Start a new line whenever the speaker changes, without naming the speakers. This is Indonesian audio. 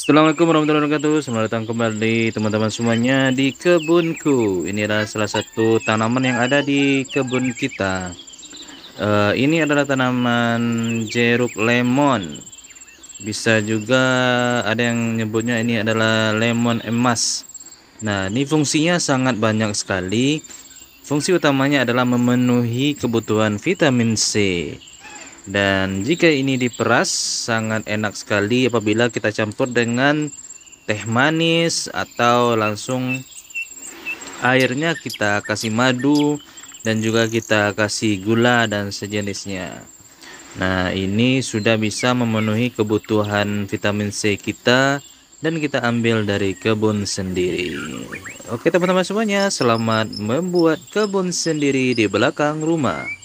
Assalamualaikum warahmatullahi wabarakatuh Selamat datang kembali teman-teman semuanya di kebunku Inilah salah satu tanaman yang ada di kebun kita uh, Ini adalah tanaman jeruk lemon Bisa juga ada yang nyebutnya ini adalah lemon emas Nah ini fungsinya sangat banyak sekali Fungsi utamanya adalah memenuhi kebutuhan vitamin C dan jika ini diperas sangat enak sekali apabila kita campur dengan teh manis atau langsung airnya kita kasih madu dan juga kita kasih gula dan sejenisnya. Nah, ini sudah bisa memenuhi kebutuhan vitamin C kita dan kita ambil dari kebun sendiri. Oke, teman-teman semuanya, selamat membuat kebun sendiri di belakang rumah.